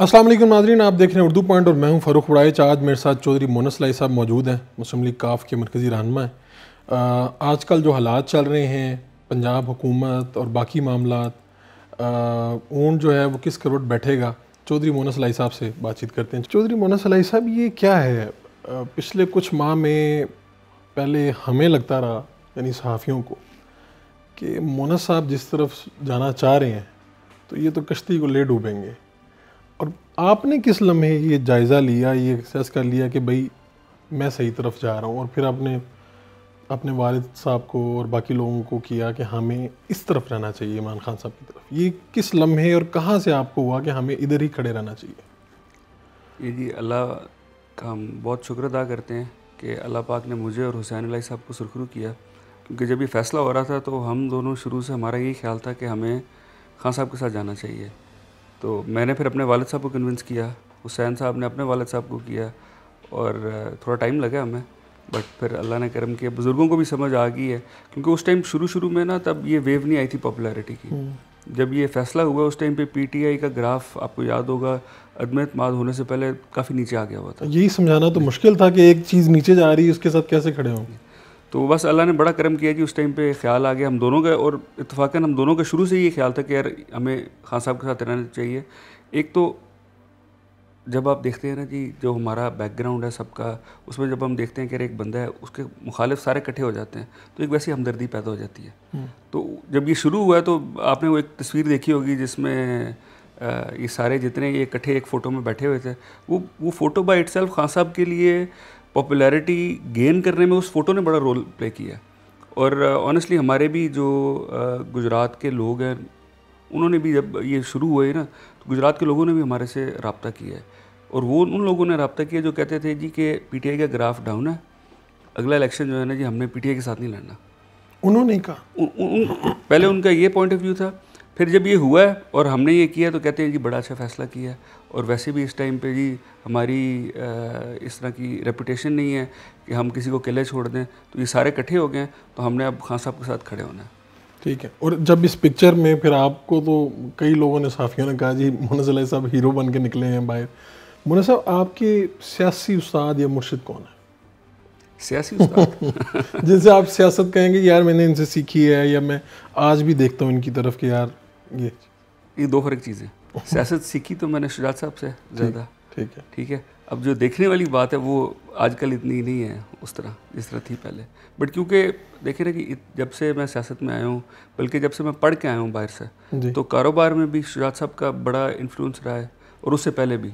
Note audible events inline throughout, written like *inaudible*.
अस्सलाम वालेकुम नाजरीन आप देख रहे हैं उर्दू पॉइंट और मैं हूं फ़ारूक बड़ाइच आज मेरे साथ चौधरी मोनस लाई साहब मौजूद हैं मुस्लिम लीग काफ के मरकज़ी रहनमा हैं आजकल जो हालात चल रहे हैं पंजाब हुकूमत और बाकी मामला ऊन जो है वो किस करोड़ बैठेगा चौधरी मोनस लाई साहब से बातचीत करते हैं चौधरी मोनस लाई साहब ये क्या है आ, पिछले कुछ माह में पहले हमें लगता रहा यानी सहाफ़ियों को कि मोनस साहब जिस तरफ जाना चाह रहे हैं तो ये तो कश्ती को ले डूबेंगे आपने किस लम्हे ये जायज़ा लिया ये एक्सेस कर लिया कि भाई मैं सही तरफ जा रहा हूँ और फिर आपने अपने वालिद साहब को और बाकी लोगों को किया कि हमें इस तरफ रहना चाहिए इमरान खान साहब की तरफ ये किस लम्हे और कहाँ से आपको हुआ कि हमें इधर ही खड़े रहना चाहिए ये जी अल्लाह का हम बहुत शुक्र अदा करते हैं कि अल्लाह पाक ने मुझे और हुसैन अलाई साहब को सुरखरू किया क्योंकि जब ये फ़ैसला हो रहा था तो हम दोनों शुरू से हमारा यही ख्याल था कि हमें खान साहब के साथ जाना चाहिए तो मैंने फिर अपने वालद साहब को कन्विंस किया हुसैन साहब ने अपने वालद साहब को किया और थोड़ा टाइम लगा हमें बट फिर अल्लाह ने करम किया बुज़ुर्गों को भी समझ आ गई है क्योंकि उस टाइम शुरू शुरू में ना तब ये वेव नहीं आई थी पॉपुलैरिटी की हम्म। जब ये फैसला हुआ उस टाइम पे पीटीआई का ग्राफ आपको याद होगा अदम माद होने से पहले काफ़ी नीचे आ गया हुआ था यही समझाना तो मुश्किल था कि एक चीज़ नीचे जा रही है उसके साथ कैसे खड़े होंगे तो बस अल्लाह ने बड़ा करम किया कि उस टाइम पे ख्याल आ गया हम दोनों का और इतफाक़न हम दोनों का शुरू से ही ये ख्याल था कि यार हमें खान साहब के साथ रहना चाहिए एक तो जब आप देखते हैं ना कि जो हमारा बैकग्राउंड है सबका उसमें जब हम देखते हैं कि एक बंदा है उसके मुखालिफ सारे इकट्ठे हो जाते हैं तो एक वैसी हमदर्दी पैदा हो जाती है हम्म। तो जब ये शुरू हुआ तो आपने वो एक तस्वीर देखी होगी जिसमें ये सारे जितने ये इकट्ठे एक फ़ोटो में बैठे हुए थे वो वो फ़ोटो बाई इट खान साहब के लिए पॉपुलैरिटी गेन करने में उस फ़ोटो ने बड़ा रोल प्ले किया और ऑनेस्टली uh, हमारे भी जो uh, गुजरात के लोग हैं उन्होंने भी जब ये शुरू हुए ना तो गुजरात के लोगों ने भी हमारे से रबता किया है और वो उन लोगों ने रबता किया जो कहते थे जी कि आई का ग्राफ डाउन है अगला इलेक्शन जो है ना जी हमने आई के साथ नहीं लड़ना उन्होंने कहा पहले उनका ये पॉइंट ऑफ व्यू था फिर जब ये हुआ है और हमने ये किया तो कहते हैं जी बड़ा अच्छा फ़ैसला किया और वैसे भी इस टाइम पे जी हमारी इस तरह की रेपुटेशन नहीं है कि हम किसी को किले छोड़ दें तो ये सारे इकट्ठे हो गए तो हमने अब खान साहब के साथ खड़े होना है ठीक है और जब इस पिक्चर में फिर आपको तो कई लोगों ने साफियों ने कहा जी मोन साहब हीरो बन के निकले हैं बाहर मुना साहब आपके सियासी उस्ताद या मुर्शिद कौन है सियासी उस्ताद *laughs* जिनसे आप सियासत कहेंगे यार मैंने इनसे सीखी है या मैं आज भी देखता हूँ इनकी तरफ कि यार ये ये दो फर्क चीज़ें सियासत सीखी तो मैंने शुजात साहब से ज़्यादा ठीक है ठीक है अब जो देखने वाली बात है वो आजकल इतनी नहीं है उस तरह जिस तरह थी पहले बट क्योंकि देखिए ना कि जब से मैं सियासत में आया हूँ बल्कि जब से मैं पढ़ के आया हूँ बाहर से तो कारोबार में भी शुजात साहब का बड़ा इन्फ्लुएंस रहा है और उससे पहले भी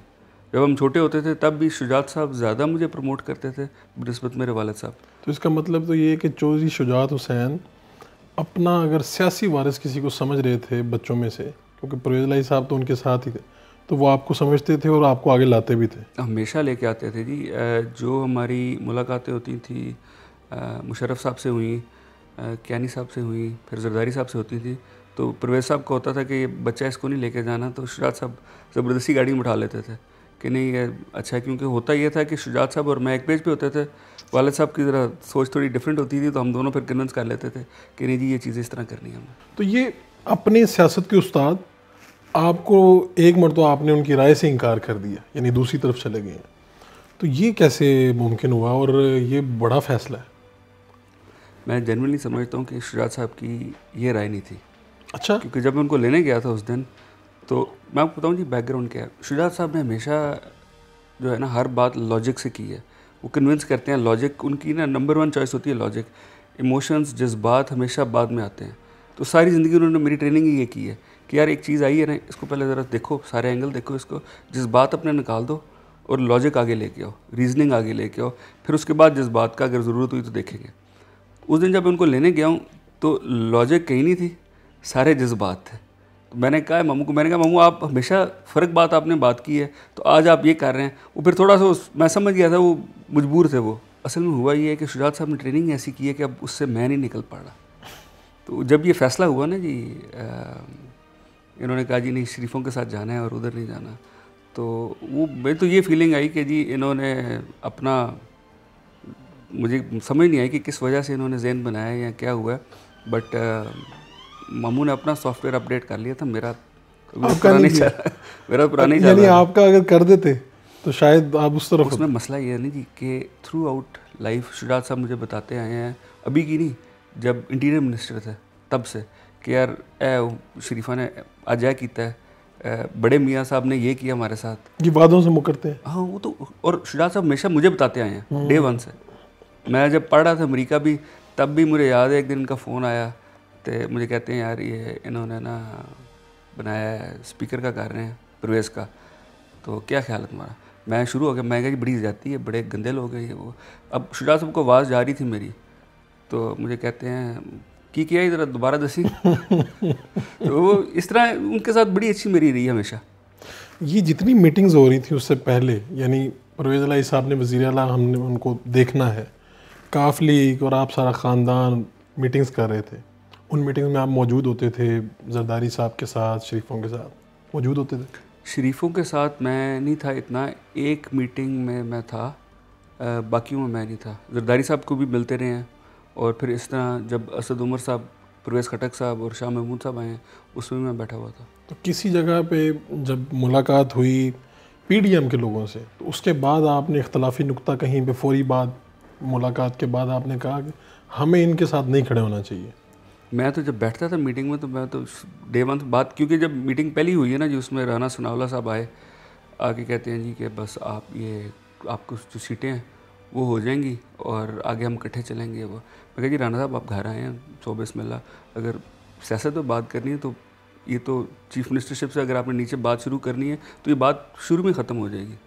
जब हम छोटे होते थे तब भी शुजात साहब ज़्यादा मुझे प्रमोट करते थे बनस्बत मेरे वालद साहब तो इसका मतलब तो ये है कि चौधरी शुजात हुसैन अपना अगर सियासी वारिस किसी को समझ रहे थे बच्चों में से क्योंकि परवेज लाई साहब तो उनके साथ ही थे तो वो आपको समझते थे और आपको आगे लाते भी थे हमेशा लेके आते थे जी जो हमारी मुलाकातें होती थी मुशरफ साहब से हुई कैनी साहब से हुई फिर जरदारी साहब से होती थी तो परवेज साहब का होता था कि बच्चा इसको नहीं लेके जाना तो शुजात साहब ज़बरदस्ती गाड़ी में उठा लेते थे कि नहीं अच्छा है क्योंकि होता यह था कि शुजात साहब और मैं एक पेज पर होते थे वालद साहब की ज़रा सोच थोड़ी डिफरेंट होती थी तो हम दोनों फिर कन्विंस कर लेते थे कि नहीं जी ये चीज़ें इस तरह करनी है हमें तो ये अपने सियासत के उस्ताद आपको एक मरतबा आपने उनकी राय से इनकार कर दिया यानी दूसरी तरफ चले गए तो ये कैसे मुमकिन हुआ और ये बड़ा फैसला है मैं जनरली समझता हूँ कि शुजात साहब की ये राय नहीं थी अच्छा क्योंकि जब मैं उनको लेने गया था उस दिन तो मैं आपको बताऊँ जी बैकग्राउंड क्या है शुजात साहब ने हमेशा जो है ना हर बात लॉजिक से की है वो कन्विंस करते हैं लॉजिक उनकी ना नंबर वन चॉइस होती है लॉजिक इमोशंस जज्बात हमेशा बाद में आते हैं तो सारी ज़िंदगी उन्होंने मेरी ट्रेनिंग ही ये की है कि यार एक चीज़ आई है ना इसको पहले ज़रा देखो सारे एंगल देखो इसको जज्बात अपने निकाल दो और लॉजिक आगे लेके आओ रीजनिंग आगे लेके आओ फिर उसके बाद जज्बात का अगर ज़रूरत हुई तो देखेंगे उस दिन जब उनको लेने गया हूँ तो लॉजिक कहीं नहीं थी सारे जज्बात थे तो मैंने कहा मामू को मैंने कहा मामू आप हमेशा फ़र्क बात आपने बात की है तो आज आप ये कर रहे हैं वो फिर थोड़ा सा मैं समझ गया था वो मजबूर थे वो असल में हुआ ये है कि शुजात साहब ने ट्रेनिंग ऐसी की है कि अब उससे मैं नहीं निकल पा रहा तो जब ये फ़ैसला हुआ ना जी इन्होंने कहा जी नहीं शरीफों के साथ जाना है और उधर नहीं जाना तो वो मेरी तो ये फीलिंग आई कि जी इन्होंने अपना मुझे समझ नहीं आई कि किस वजह से इन्होंने जेन बनाया या क्या हुआ बट मामू ने अपना सॉफ्टवेयर अपडेट कर लिया था मेरा नहीं चाह मेरा पुरानी आपका अगर कर देते तो शायद आप उस तरफ उसमें मसला ये है ना जी कि थ्रू आउट लाइफ शुजात साहब मुझे बताते आए हैं अभी की नहीं जब इंटीरियर मिनिस्टर थे तब से कि यार ए शरीफा ने अजय किया है बड़े मियाँ साहब ने ये किया हमारे साथ ये वादों से मुकरते हैं हाँ वो तो और शुजात साहब हमेशा मुझे बताते आए हैं डे हम्म। वन से मैं जब पढ़ रहा था अमरीका भी तब भी मुझे याद है एक दिन इनका फ़ोन आया तो मुझे कहते हैं यार ये इन्होंने ना बनाया है स्पीकर का कर रहे हैं प्रवेश का तो क्या ख्याल है तुम्हारा मैं शुरू हो गया मैं कहीं बड़ी जाती है बड़े गंदे लोग हैं ये वो अब शुजा साहब को आवाज़ जा रही थी मेरी तो मुझे कहते हैं की किया इधर दोबारा दसी *laughs* तो वो इस तरह उनके साथ बड़ी अच्छी मेरी रही हमेशा ये जितनी मीटिंग्स हो रही थी उससे पहले यानी परवेज़ अलाई साहब ने वज़ी अला हमने उनको देखना है काफ लीग और आप सारा ख़ानदान मीटिंग्स कर रहे थे उन मीटिंग्स में आप मौजूद होते थे जरदारी साहब के साथ शरीफों के साथ मौजूद होते थे शरीफों के साथ मैं नहीं था इतना एक मीटिंग में मैं था बाकियों में मैं नहीं था जरदारी साहब को भी मिलते रहे हैं और फिर इस तरह जब असद उमर साहब परवेज़ खटक साहब और शाह महमूद साहब आए हैं उसमें मैं बैठा हुआ था तो किसी जगह पे जब मुलाकात हुई पीडीएम के लोगों से तो उसके बाद आपने इख्तलाफी नुकता कहीं पर फौरी बाद मुलाकात के बाद आपने कहा कि हमें इनके साथ नहीं खड़े होना चाहिए मैं तो जब बैठता था मीटिंग में तो मैं तो डे वन तो बात क्योंकि जब मीटिंग पहली हुई है ना जी उसमें राना सुनावला साहब आए आके कहते हैं जी कि बस आप ये आपको जो सीटें हैं वो हो जाएंगी और आगे हम इकट्ठे चलेंगे वो मैं कह जी राना साहब आप घर आए हैं चौबीस बिस्मिल्ला अगर सियासत पर बात करनी है तो ये तो चीफ मिनिस्टरशिप से अगर आपने नीचे बात शुरू करनी है तो ये बात शुरू में ख़त्म हो जाएगी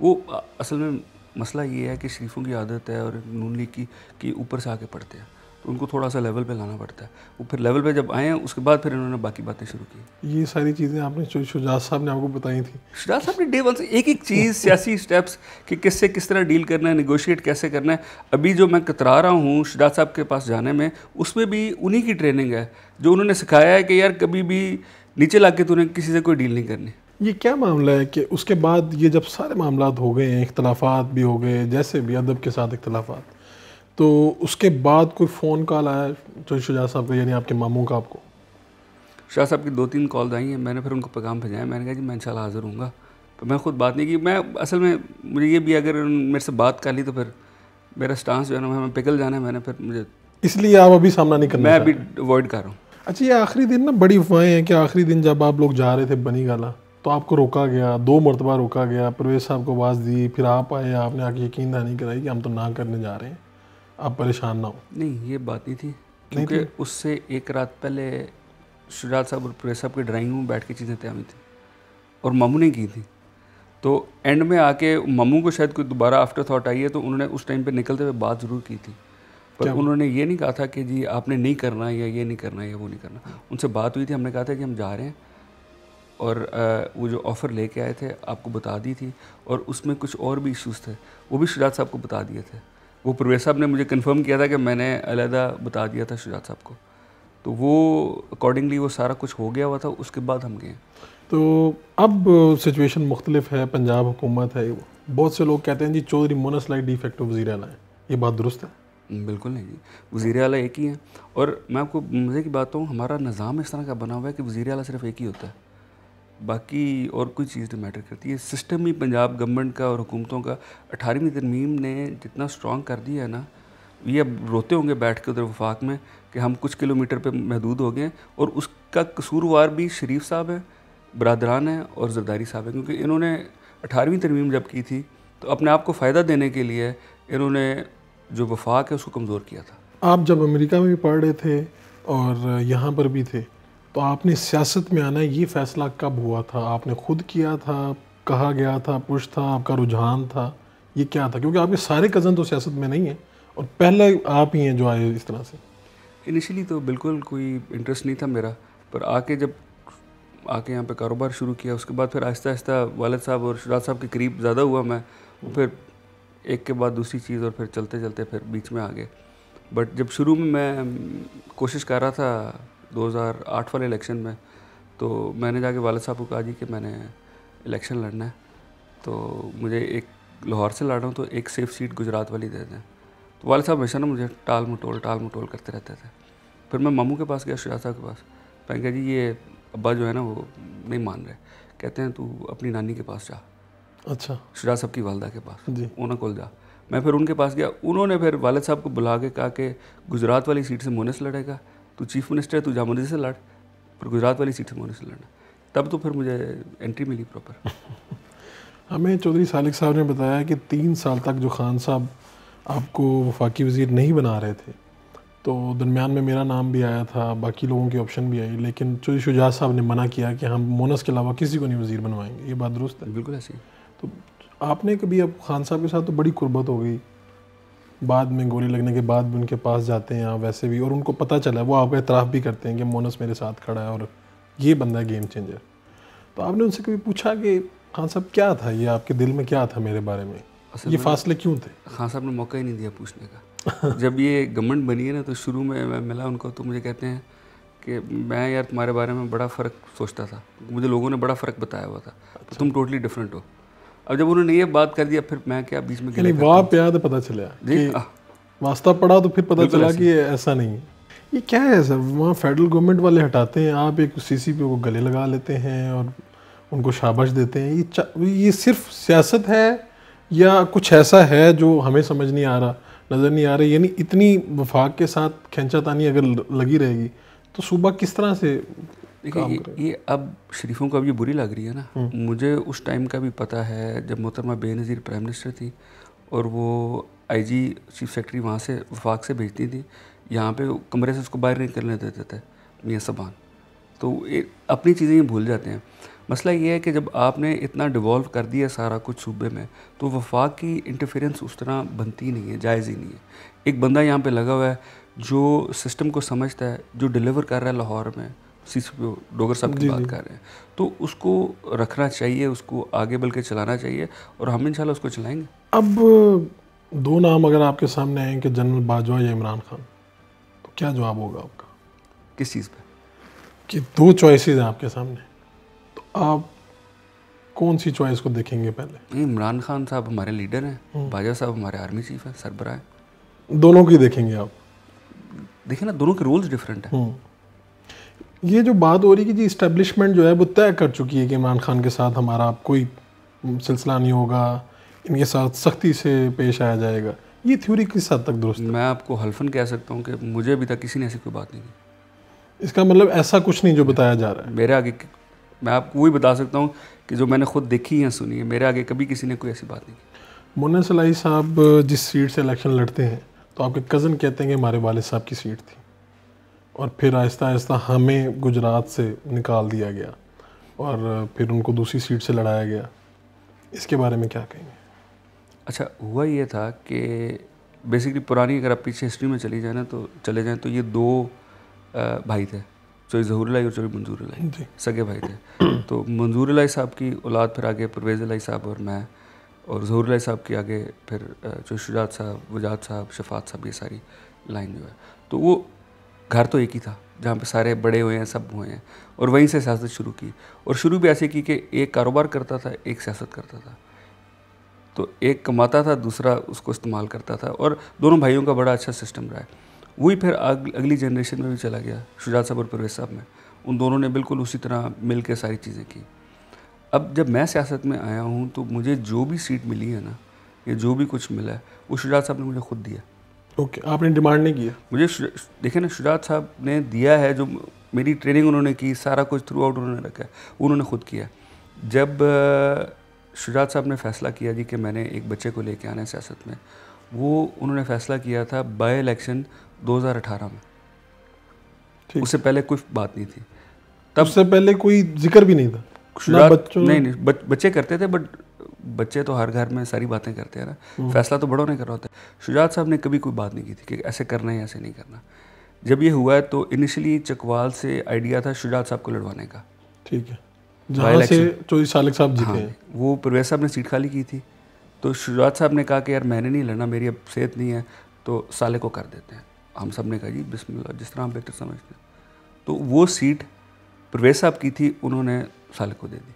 वो असल में मसला ये है कि शरीफों की आदत है और नून लीग की कि ऊपर से आके पढ़ते हैं तो उनको थोड़ा सा लेवल पे लाना पड़ता है वो फिर लेवल पे जब आए हैं उसके बाद फिर इन्होंने बाकी बातें शुरू की ये सारी चीज़ें आपने शुजात साहब ने आपको बताई थी शुजात साहब ने डे वन से एक एक चीज़ सियासी स्टेप्स कि किससे किस तरह डील करना है निगोशिएट कैसे करना है अभी जो मैं कतरा रहा हूँ शुजात साहब के पास जाने में उसमें भी उन्हीं की ट्रेनिंग है जो उन्होंने सिखाया है कि यार कभी भी नीचे ला के तूने किसी से कोई डील नहीं करनी ये क्या मामला है कि उसके बाद ये जब सारे मामला हो गए हैं इख्तलाफात भी हो गए जैसे भी अदब के साथ इख्तलाफात तो उसके बाद कोई फ़ोन कॉल आया जो शुजा साहब का यानी आपके मामों का आपको शाह साहब की दो तीन कॉल आई हैं मैंने फिर उनको पैगाम भेजाया मैंने कहा कि मैं इंशाल्लाह हाज़िर हूँ तो मैं खुद बात नहीं की मैं असल में मुझे ये भी अगर मेरे से बात कर ली तो फिर मेरा स्टांस जो है ना मैं पिघल जाना है मैंने फिर मुझे इसलिए आप अभी सामना नहीं करना मैं अभी अवॉइड कर रहा हूँ अच्छा ये आखिरी दिन ना बड़ी अफवाहें हैं कि आखिरी दिन जब आप लोग जा रहे थे बनी गाला तो आपको रोका गया दो मरतबा रोका गया परवेज साहब को आवाज़ दी फिर आप आए आपने आके यकीन दानी कराई कि हम तो ना करने जा रहे हैं आप परेशान ना हो नहीं ये बात ही थी क्योंकि उससे एक रात पहले शुजात साहब और प्रेस साहब के ड्राइंग में बैठ के चीज़ें तय हुई थी और ममू ने की थी तो एंड में आके ममू को शायद कोई दोबारा आफ्टर थाट आई है तो उन्होंने उस टाइम पे निकलते हुए बात ज़रूर की थी पर उन्होंने ये नहीं कहा था कि जी आपने नहीं करना या ये नहीं करना या वो नहीं करना उनसे बात हुई थी हमने कहा था कि हम जा रहे हैं और वो जो ऑफ़र लेके आए थे आपको बता दी थी और उसमें कुछ और भी इश्यूज़ थे वो भी शुजात साहब को बता दिए थे वो प्रवेश साहब ने मुझे कंफर्म किया था कि मैंने अलहदा बता दिया था शुजात साहब को तो वो अकॉर्डिंगली वो सारा कुछ हो गया हुआ था उसके बाद हम गए तो अब सिचुएशन मुख्तलिफ है पंजाब हुकूमत है बहुत से लोग कहते हैं जी चौधरी मोनस लाइक डिफेक्ट वजी अला है ये बात दुरुस्त है बिल्कुल नहीं जी वज़ी अला एक ही है और मैं आपको मज़े की बात हूँ हमारा निज़ाम इस तरह का बना हुआ है कि वज़ी अला सिर्फ एक ही होता है बाकी और कोई चीज़ नहीं तो मैटर करती है सिस्टम ही पंजाब गवर्नमेंट का और हुकूमतों का अठारहवीं तरमीम ने जितना स्ट्रॉन्ग कर दिया है ना ये अब रोते होंगे बैठ के उधर वफाक में कि हम कुछ किलोमीटर पे महदूद हो गए और उसका कसूरवार भी शरीफ साहब हैं बरदरान हैं और जरदारी साहब हैं क्योंकि इन्होंने अठारहवीं तरमीम जब की थी तो अपने आप को फ़ायदा देने के लिए इन्होंने जो वफाक है उसको कमज़ोर किया था आप जब अमेरिका में भी पढ़ रहे थे और यहाँ पर भी थे तो आपने सियासत में आना ये फ़ैसला कब हुआ था आपने खुद किया था कहा गया था पुश था आपका रुझान था ये क्या था क्योंकि आपके सारे कज़न तो सियासत में नहीं हैं और पहले आप ही हैं जो आए इस तरह से इनिशियली तो बिल्कुल कोई इंटरेस्ट नहीं था मेरा पर आके जब आके यहाँ पे कारोबार शुरू किया उसके बाद फिर आहिस्ता आहिस्ता वालद साहब और शराज साहब के करीब ज़्यादा हुआ मैं फिर एक के बाद दूसरी चीज़ और फिर चलते चलते फिर बीच में आ गए बट जब शुरू में मैं कोशिश कर रहा था 2008 वाले इलेक्शन में तो मैंने जाके वाल साहब को कहा जी कि मैंने इलेक्शन लड़ना है तो मुझे एक लाहौर से लड़ रहा हूँ तो एक सेफ सीट गुजरात वाली दे दें तो वालद साहब हमेशा ना मुझे टाल मटोल टाल मटोल करते रहते थे फिर मैं मामू के पास गया शुजा साहब के पास मैंने कहा जी ये अब्बा जो है ना वो नहीं मान रहे कहते हैं तू अपनी नानी के पास जा अच्छा शुजा साहब की वालदा के पास उन्होंने कोल जा मैं फिर उनके पास गया उन्होंने फिर वालद साहब को बुला के कहा कि गुजरात वाली सीट से मोनस लड़ेगा तू चीफ मिनिस्टर है तू जहाँ मोदी से लड़ पर गुजरात वाली सीट से मोदी से लड़ना तब तो फिर मुझे एंट्री मिली प्रॉपर *laughs* हमें चौधरी सालिक साहब ने बताया कि तीन साल तक जो खान साहब आपको वफाकी वजीर नहीं बना रहे थे तो दरमियान में मेरा नाम भी आया था बाकी लोगों की ऑप्शन भी आई लेकिन चौधरी शुजात साहब ने मना किया कि हम मोनस के अलावा किसी को नहीं वजीर बनवाएंगे ये बात दुरुस्त है बिल्कुल ऐसी तो आपने कभी अब खान साहब के साथ तो बड़ी कुर्बत हो गई बाद में गोली लगने के बाद भी उनके पास जाते हैं आप वैसे भी और उनको पता चला वो आपका एतराफ़ भी करते हैं कि मोनस मेरे साथ खड़ा है और ये बंदा है गेम चेंजर तो आपने उनसे कभी पूछा कि खान हाँ साहब क्या था ये आपके दिल में क्या था मेरे बारे में ये फासले क्यों थे खान हाँ साहब ने मौका ही नहीं दिया पूछने का जब ये गवर्नमेंट बनी है ना तो शुरू में मैं मिला उनको तो मुझे कहते हैं कि मैं यार तुम्हारे बारे में बड़ा फ़र्क सोचता था मुझे लोगों ने बड़ा फ़र्क बताया हुआ था तो अच्छा। तो तुम टोटली डिफरेंट हो अब जब उन्होंने ये बात कर दिया फिर मैं क्या बीच में वहाँ पे आया तो पता चला वास्ता हाँ। पड़ा तो फिर पता चला कि ऐसा नहीं है ये क्या है सर वहाँ फेडरल गवर्नमेंट वाले हटाते हैं आप एक सीसी पे वो गले लगा लेते हैं और उनको शाबाश देते हैं ये ये सिर्फ सियासत है या कुछ ऐसा है जो हमें समझ नहीं आ रहा नज़र नहीं आ रहा यानी इतनी वफाक के साथ खेचा तानी अगर लगी रहेगी तो सूबा किस तरह से देखिए ये अब शरीफों को अब ये बुरी लग रही है ना हम्म। मुझे उस टाइम का भी पता है जब मोहतरमा बेनज़ीर प्राइम मिनिस्टर थी और वो आईजी चीफ सेक्रेटरी वहाँ से वफाक से भेजती थी यहाँ पे कमरे से उसको बाहर नहीं करने देते थे मियाँ सबान तो ये अपनी चीज़ें ही भूल जाते हैं मसला ये है कि जब आपने इतना डिवॉल्व कर दिया सारा कुछ सूबे में तो वफाक की इंटरफेरेंस उस तरह बनती नहीं है जायज़ ही नहीं है एक बंदा यहाँ पे लगा हुआ है जो सिस्टम को समझता है जो डिलीवर कर रहा है लाहौर में सी सी डोगर साहब की बात कर रहे हैं तो उसको रखना चाहिए उसको आगे बल चलाना चाहिए और हम इंशाल्लाह उसको चलाएंगे अब दो नाम अगर आपके सामने आए कि जनरल बाजवा या इमरान खान तो क्या जवाब होगा आपका किस चीज़ पे कि दो चॉइसेस हैं आपके सामने तो आप कौन सी चॉइस को देखेंगे पहले इमरान खान साहब हमारे लीडर हैं हम्म। बाजवा साहब हमारे आर्मी चीफ हैं सरबराह हैं दोनों की देखेंगे आप देखिए ना दोनों के रोल्स डिफरेंट हैं हम्म। ये जो बात हो रही है कि जी इस्टेब्लिशमेंट जो है वो तय कर चुकी है कि इमरान खान के साथ हमारा कोई सिलसिला नहीं होगा इनके साथ सख्ती से पेश आया जाएगा ये थ्योरी किस हद तक दुरुस्त मैं आपको हल्फन कह सकता हूँ कि मुझे अभी तक किसी ने ऐसी कोई बात नहीं की इसका मतलब ऐसा कुछ नहीं जो बताया जा रहा है मेरे आगे मैं आपको वही बता सकता हूँ कि जो मैंने खुद देखी या सुनी है मेरे आगे कभी किसी ने कोई ऐसी बात नहीं की मुन्ना सलाई साहब जिस सीट से इलेक्शन लड़ते हैं तो आपके कज़न कहते हैं कि हमारे वाले साहब की सीट थी और फिर आहिस्ता आहिस्ता हमें गुजरात से निकाल दिया गया और फिर उनको दूसरी सीट से लड़ाया गया इसके बारे में क्या कहेंगे अच्छा हुआ ये था कि बेसिकली पुरानी अगर आप पीछे हिस्ट्री में चली जाए ना तो चले जाएँ तो ये दो भाई थे चोरी लाई और चोरी मंजूर लाई सगे भाई थे तो मंजूर लाई साहब की औलाद फिर आगे परवेज़ लाई साहब और मैं और जहूर लाई साहब की आगे फिर जो शुजात साहब वजात साहब शफात साहब ये सारी लाइन जो है तो वो घर तो एक ही था जहाँ पे सारे बड़े हुए हैं सब हुए हैं और वहीं से सियासत शुरू की और शुरू भी ऐसे की कि एक कारोबार करता था एक सियासत करता था तो एक कमाता था दूसरा उसको इस्तेमाल करता था और दोनों भाइयों का बड़ा अच्छा सिस्टम रहा है वही फिर अग, अगली जनरेशन में भी चला गया शुजात साहब और परवेज साहब में उन दोनों ने बिल्कुल उसी तरह मिल के सारी चीज़ें की अब जब मैं सियासत में आया हूँ तो मुझे जो भी सीट मिली है ना या जो भी कुछ मिला है वो शुजात साहब ने मुझे खुद दिया ओके okay, आपने डिमांड नहीं किया मुझे देखे ना शुजात साहब ने दिया है जो मेरी ट्रेनिंग उन्होंने की सारा कुछ थ्रू आउट उन्होंने रखा है उन्होंने खुद किया जब शुजात साहब ने फैसला किया जी कि मैंने एक बच्चे को लेके आना है सियासत में वो उन्होंने फैसला किया था बाय इलेक्शन 2018 में उससे पहले कोई बात नहीं थी तब से पहले कोई जिक्र भी नहीं था शुजात नहीं नहीं बच्चे करते थे बट बच्चे तो हर घर में सारी बातें करते हैं ना फैसला तो बड़ों ने करा होता है शुजात साहब ने कभी कोई बात नहीं की थी कि ऐसे करना है ऐसे नहीं करना जब ये हुआ है तो इनिशियली चकवाल से आइडिया था शुजात साहब को लड़वाने का ठीक है से चौधरी साहब जीते हाँ, वो परवेज साहब ने सीट खाली की थी तो शुजात साहब ने कहा कि यार मैंने नहीं लड़ना मेरी अब सेहत नहीं है तो साले को कर देते हैं हम सब ने कहा जी बिस्मिल्लाह जिस तरह हम बेहतर समझते हैं तो वो सीट परवेज साहब की थी उन्होंने साले को दे दी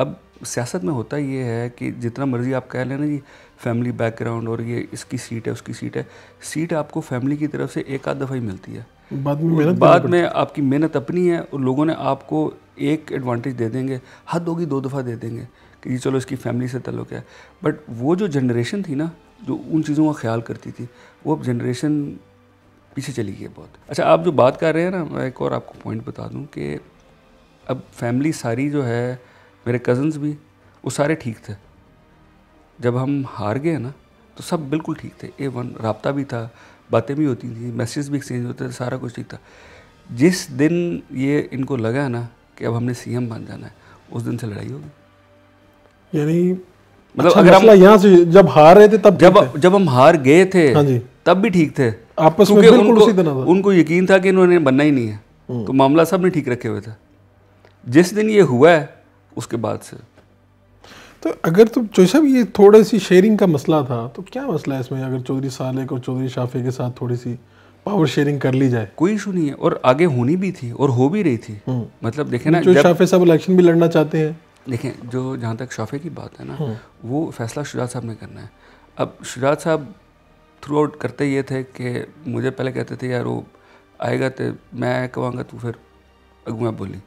अब सियासत में होता ये है कि जितना मर्ज़ी आप कह लें ना जी फैमिली बैकग्राउंड और ये इसकी सीट है उसकी सीट है सीट आपको फैमिली की तरफ से एक आध दफ़ा ही मिलती है बाद में मेहनत बाद में आपकी मेहनत अपनी है और लोगों ने आपको एक एडवांटेज दे देंगे हद होगी दो दफ़ा दे देंगे कि जी चलो इसकी फैमिली से तल्लुक है बट वो जो जनरेशन थी ना जो उन चीज़ों का ख्याल करती थी वो अब जनरेशन पीछे चली गई है बहुत अच्छा आप जो बात कर रहे हैं ना मैं एक और आपको पॉइंट बता दूँ कि अब फैमिली सारी जो है मेरे कज़न्स भी वो सारे ठीक थे जब हम हार गए ना तो सब बिल्कुल ठीक थे ए वन रबता भी था बातें भी होती थी मैसेज भी एक्सचेंज होते थे सारा कुछ ठीक था जिस दिन ये इनको लगा ना कि अब हमने सीएम बन जाना है उस दिन से लड़ाई होगी यानी मतलब अच्छा अगर हम यहाँ से जब हार रहे थे तब जब जब हम हार गए थे हाँ जी तब भी ठीक थे आपस में बिल्कुल उनको, उसी दिन उनको यकीन था कि इन्होंने बनना ही नहीं है हम्म। तो मामला सब ने ठीक रखे हुए थे जिस दिन ये हुआ है उसके बाद से तो अगर तो चौधरी साहब ये थोड़ी सी शेयरिंग का मसला था तो क्या मसला है इसमें अगर चौधरी सालिक और चौधरी शाफे के साथ थोड़ी सी पावर शेयरिंग कर ली जाए कोई इशू नहीं है और आगे होनी भी थी और हो भी रही थी हम्म। मतलब देखे ना चौधरी शाफे साहब इलेक्शन भी लड़ना चाहते हैं देखें जो जहाँ तक शाफे की बात है ना हम्म। वो फैसला शुजात साहब ने करना है अब शुजात साहब थ्रू आउट करते ये थे कि मुझे पहले कहते थे यार वो आएगा तो मैं कहूँगा तू फिर अगुआ बोली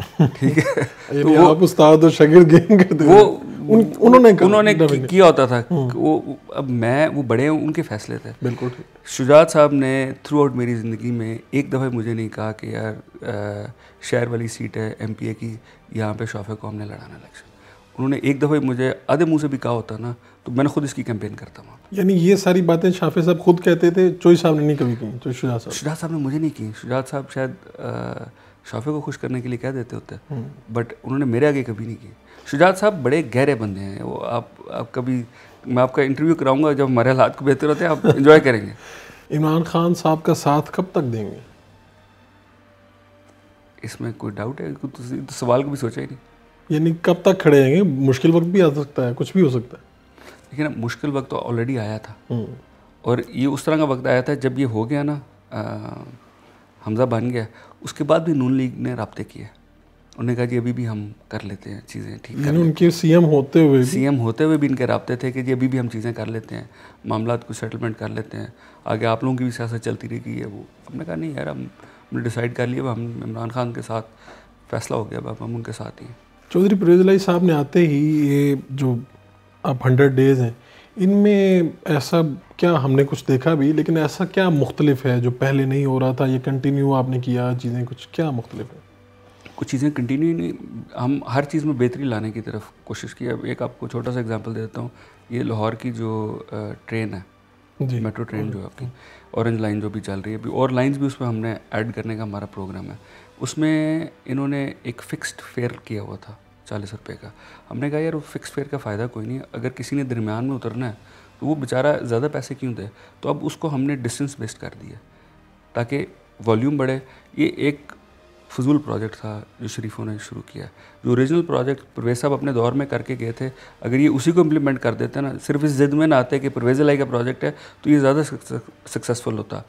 ठीक है तो *laughs* वो आप उस्ताद और शागिर्द गेम करते वो उन, उन्होंने उन्होंने किया होता था हम्म। वो अब मैं वो बड़े उनके फैसले थे बिल्कुल शुजात साहब ने थ्रू आउट मेरी ज़िंदगी में एक दफ़े मुझे नहीं कहा कि यार शहर वाली सीट है एम पी ए की यहाँ पर शौफ़ को हमने लड़ाना इलेक्शन उन्होंने एक दफ़े मुझे आधे मुँह से भी कहा होता ना तो मैंने खुद इसकी कैंपेन करता वहाँ यानी ये सारी बातें शाफे साहब खुद कहते थे चोई साहब ने नहीं कभी की चोई शुजात साहब शुजात साहब ने मुझे नहीं की शुजात साहब शायद शाफे को खुश करने के लिए कह देते होते बट हम्म। उन्होंने मेरे आगे कभी नहीं किया शुजात साहब बड़े गहरे बंदे हैं वो आप आप कभी मैं आपका इंटरव्यू कराऊंगा जब हमारे हालात को बेहतर होते हैं आप इन्जॉय *laughs* करेंगे इमरान खान साहब का साथ कब तक देंगे इसमें कोई डाउट है तो, तो सवाल को भी सोचा ही नहीं यानी कब तक खड़े रहेंगे मुश्किल वक्त भी आ सकता है कुछ भी हो सकता है लेकिन मुश्किल वक्त तो ऑलरेडी आया था हम्म। और ये उस तरह का वक्त आया था जब ये हो गया ना हमजा बन गया उसके बाद भी नून लीग ने रबते किए उन्होंने कहा जी अभी भी हम कर लेते हैं चीज़ें ठीक कर उनके सीएम होते हुए सीएम होते हुए भी इनके रबते थे कि जी अभी भी हम चीज़ें कर लेते हैं मामला को सेटलमेंट कर लेते हैं आगे आप लोगों की भी सियासत चलती रहेगी है वो हमने कहा नहीं यार हम हमने डिसाइड कर लिया हम इमरान खान के साथ फैसला हो गया अब हम उनके साथ ही चौधरी परवेजलाई साहब ने आते ही ये जो अब हंड्रेड डेज हैं इनमें ऐसा क्या हमने कुछ देखा भी लेकिन ऐसा क्या मुख्तलिफ है जो पहले नहीं हो रहा था ये कंटिन्यू आपने किया चीज़ें कुछ क्या मुख्तलिफ है कुछ चीज़ें कंटिन्यू नहीं हम हर चीज़ में बेहतरी लाने की तरफ कोशिश की अब एक आपको छोटा सा एग्जांपल दे देता हूँ ये लाहौर की जो ट्रेन है जी मेट्रो ट्रेन जो आपकी ऑरेंज लाइन जो भी चल रही है अभी और लाइंस भी उसमें हमने ऐड करने का हमारा प्रोग्राम है उसमें इन्होंने एक फिक्स्ड फेयर किया हुआ था चालीस रुपये का हमने कहा यार वो फिक्स फेयर का फ़ायदा कोई नहीं अगर किसी ने दरमियान में उतरना है तो वो बेचारा ज़्यादा पैसे क्यों दे तो अब उसको हमने डिस्टेंस बेस्ड कर दिया ताकि वॉल्यूम बढ़े ये एक फजूल प्रोजेक्ट था जो शरीफों ने शुरू किया जो ओरिजिनल प्रोजेक्ट परवेज साहब अपने दौर में करके गए थे अगर ये उसी को इम्प्लीमेंट कर देते ना सिर्फ इस जिद में ना आते कि परवेज लाई का प्रोजेक्ट है तो ये ज़्यादा सक्सेसफुल होता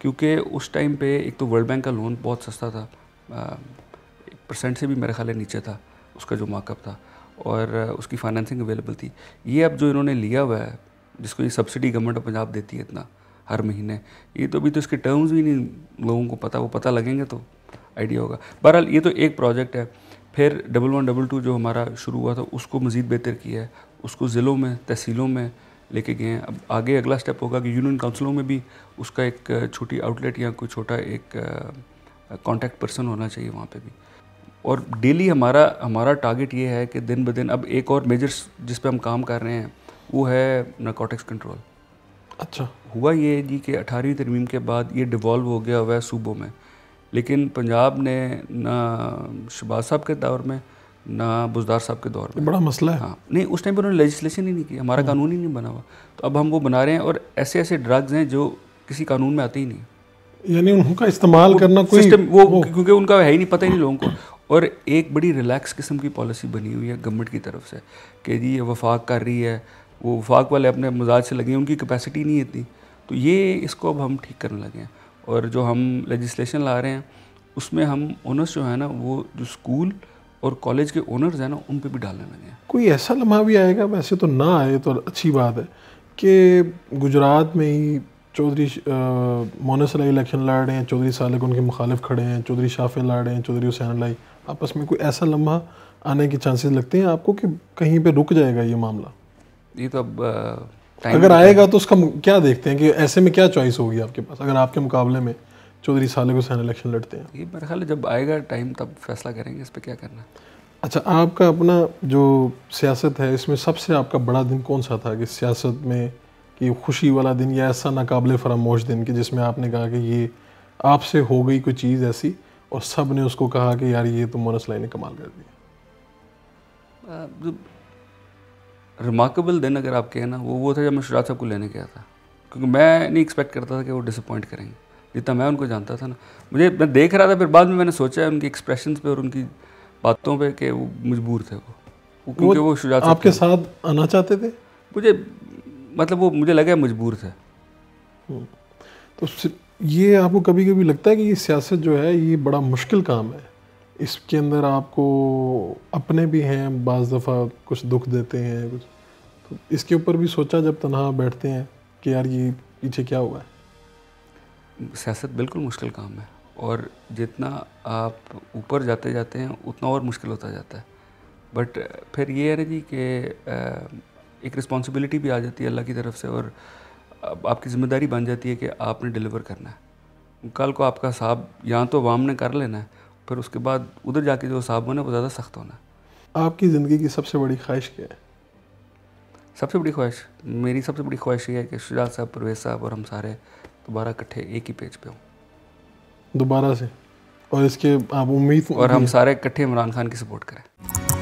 क्योंकि उस टाइम पे एक तो वर्ल्ड बैंक का लोन बहुत सस्ता था एक परसेंट से भी मेरे ख्याल नीचे था उसका जो माकअप था और उसकी फाइनेंसिंग अवेलेबल थी ये अब जो इन्होंने लिया हुआ है जिसको ये सब्सिडी गवर्नमेंट ऑफ पंजाब देती है इतना हर महीने ये तो अभी तो इसके टर्म्स भी नहीं लोगों को पता वो पता लगेंगे तो आइडिया होगा बहरहाल ये तो एक प्रोजेक्ट है फिर डबल वन डबल टू जो हमारा शुरू हुआ था उसको मज़ीद बेहतर किया है उसको ज़िलों में तहसीलों में लेके गए हैं अब आगे अगला स्टेप होगा कि यूनियन काउंसिलों में भी उसका एक छोटी आउटलेट या कोई छोटा एक कॉन्टैक्ट पर्सन होना चाहिए वहाँ पर भी और डेली हमारा हमारा टारगेट ये है कि दिन ब दिन अब एक और मेजर्स जिस पर हम काम कर रहे हैं वो है नाकोटिक्स कंट्रोल अच्छा हुआ ये जी कि अठारहवीं तरमीम के बाद ये डिवॉल्व हो गया हुआ है सूबों में लेकिन पंजाब ने ना शबाज साहब के दौर में ना बुजदार साहब के दौर में बड़ा मसला है हाँ नहीं उस टाइम पर उन्होंने लेजिस्लेशन ही नहीं की हमारा हाँ। कानून ही नहीं बना हुआ तो अब हम वो बना रहे हैं और ऐसे ऐसे ड्रग्स हैं जो किसी कानून में आते ही नहीं यानी उनका इस्तेमाल करना कोई सिस्टम वो, वो क्योंकि उनका है ही नहीं पता ही नहीं लोगों को और एक बड़ी रिलैक्स किस्म की पॉलिसी बनी हुई है गवर्नमेंट की तरफ से कि जी ये वफाक कर रही है वो वफाक वाले अपने मजाज से लगे हैं उनकी कैपेसिटी नहीं इतनी तो ये इसको अब हम ठीक करने लगे हैं और जो हम लेजिस्लेशन ला रहे हैं उसमें हम ओनर्स जो है ना वो जो स्कूल और कॉलेज के ओनर्स हैं ना उन पर भी डालने लगे हैं कोई ऐसा लम्हा भी आएगा वैसे तो ना आए तो अच्छी बात है कि गुजरात में ही चौधरी मोनस अलाई इलेक्शन लड़ रहे हैं चौधरी सालक उनके मुखालिफ खड़े हैं चौधरी शाफे लड़ रहे हैं चौधरी हुसैन अलाई आपस में कोई ऐसा लम्हा आने के चांसेस लगते हैं आपको कि कहीं पे रुक जाएगा ये मामला ये तो अब अगर आएगा तो उसका क्या देखते हैं कि ऐसे में क्या चॉइस होगी आपके पास अगर आपके मुकाबले में चौधरी साले सैन इलेक्शन लड़ते हैं ये मेरे ख्याल जब आएगा टाइम तब फैसला करेंगे इस पर क्या करना अच्छा आपका अपना जो सियासत है इसमें सबसे आपका बड़ा दिन कौन सा था कि सियासत में कि खुशी वाला दिन या ऐसा नाकबले फरामोश दिन कि जिसमें आपने कहा कि ये आपसे हो गई कोई चीज़ ऐसी और सब ने उसको कहा कि यार ये तो मोनस लाई ने कमाल कर दिया रिमार्केबल दिन अगर आप कहें ना वो वो था जब मैं शुजात साहब को लेने गया था क्योंकि मैं नहीं एक्सपेक्ट करता था कि वो डिसअपॉइंट करेंगे जितना मैं उनको जानता था ना मुझे मैं देख रहा था फिर बाद में मैंने सोचा उनकी एक्सप्रेशन पे और उनकी बातों पे कि वो मजबूर थे वो, वो क्योंकि वो शुजात आपके साथ आना चाहते थे मुझे मतलब वो मुझे लगा मजबूर थे हम्म। तो ये आपको कभी कभी लगता है कि ये सियासत जो है ये बड़ा मुश्किल काम है इसके अंदर आपको अपने भी हैं बज़ दफ़ा कुछ दुख देते हैं कुछ तो इसके ऊपर भी सोचा जब तनहा बैठते हैं कि यार ये पीछे क्या हुआ है सियासत बिल्कुल मुश्किल काम है और जितना आप ऊपर जाते जाते हैं उतना और मुश्किल होता जाता है बट फिर ये है ना जी कि एक रिस्पॉन्सिबिलिटी भी आ जाती है अल्लाह की तरफ से और आपकी ज़िम्मेदारी बन जाती है कि आपने डिलीवर करना है कल को आपका साहब यहाँ तो वाम ने कर लेना है फिर उसके बाद उधर जाके जो साहब बने वो ज़्यादा सख्त होना आपकी ज़िंदगी की सबसे बड़ी ख्वाहिश क्या है सबसे बड़ी ख्वाहिश मेरी सबसे बड़ी ख्वाहिश ये है कि शुजात साहब परवेज साहब और हम सारे दोबारा इकट्ठे एक ही पेज पे हों दोबारा से और इसके आप उम्मीद और हम सारे इकट्ठे इमरान खान की सपोर्ट करें